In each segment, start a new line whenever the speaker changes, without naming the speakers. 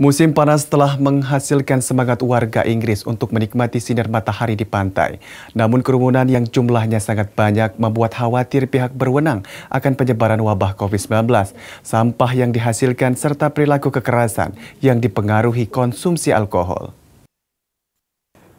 Musim panas telah menghasilkan semangat warga Inggris untuk menikmati sinar matahari di pantai. Namun kerumunan yang jumlahnya sangat banyak membuat khawatir pihak berwenang akan penyebaran wabah COVID-19, sampah yang dihasilkan serta perilaku kekerasan yang dipengaruhi konsumsi alkohol.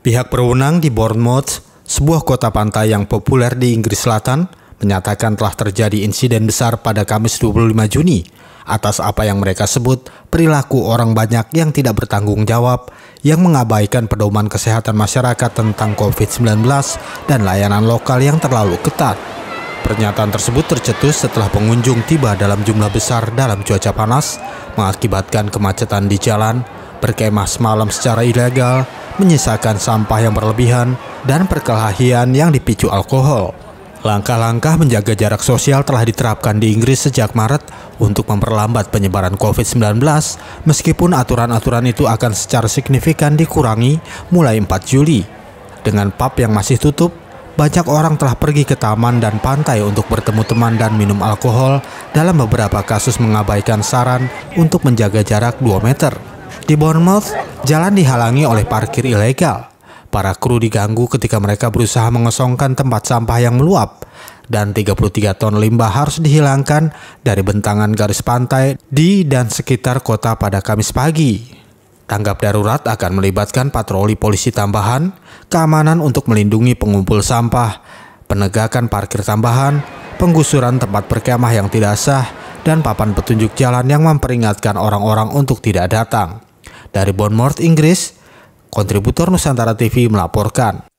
Pihak berwenang di Bournemouth, sebuah kota pantai yang populer di Inggris Selatan, menyatakan telah terjadi insiden besar pada Kamis 25 Juni atas apa yang mereka sebut perilaku orang banyak yang tidak bertanggung jawab yang mengabaikan pedoman kesehatan masyarakat tentang COVID-19 dan layanan lokal yang terlalu ketat. Pernyataan tersebut tercetus setelah pengunjung tiba dalam jumlah besar dalam cuaca panas, mengakibatkan kemacetan di jalan, berkemah semalam secara ilegal, menyisakan sampah yang berlebihan, dan perkelahian yang dipicu alkohol. Langkah-langkah menjaga jarak sosial telah diterapkan di Inggris sejak Maret untuk memperlambat penyebaran COVID-19, meskipun aturan-aturan itu akan secara signifikan dikurangi mulai 4 Juli. Dengan pub yang masih tutup, banyak orang telah pergi ke taman dan pantai untuk bertemu teman dan minum alkohol dalam beberapa kasus mengabaikan saran untuk menjaga jarak 2 meter. Di Bournemouth, jalan dihalangi oleh parkir ilegal. Para kru diganggu ketika mereka berusaha mengosongkan tempat sampah yang meluap dan 33 ton limbah harus dihilangkan dari bentangan garis pantai di dan sekitar kota pada Kamis pagi. Tanggap darurat akan melibatkan patroli polisi tambahan, keamanan untuk melindungi pengumpul sampah, penegakan parkir tambahan, penggusuran tempat berkemah yang tidak sah, dan papan petunjuk jalan yang memperingatkan orang-orang untuk tidak datang. Dari Bournemouth, Inggris, kontributor Nusantara TV melaporkan.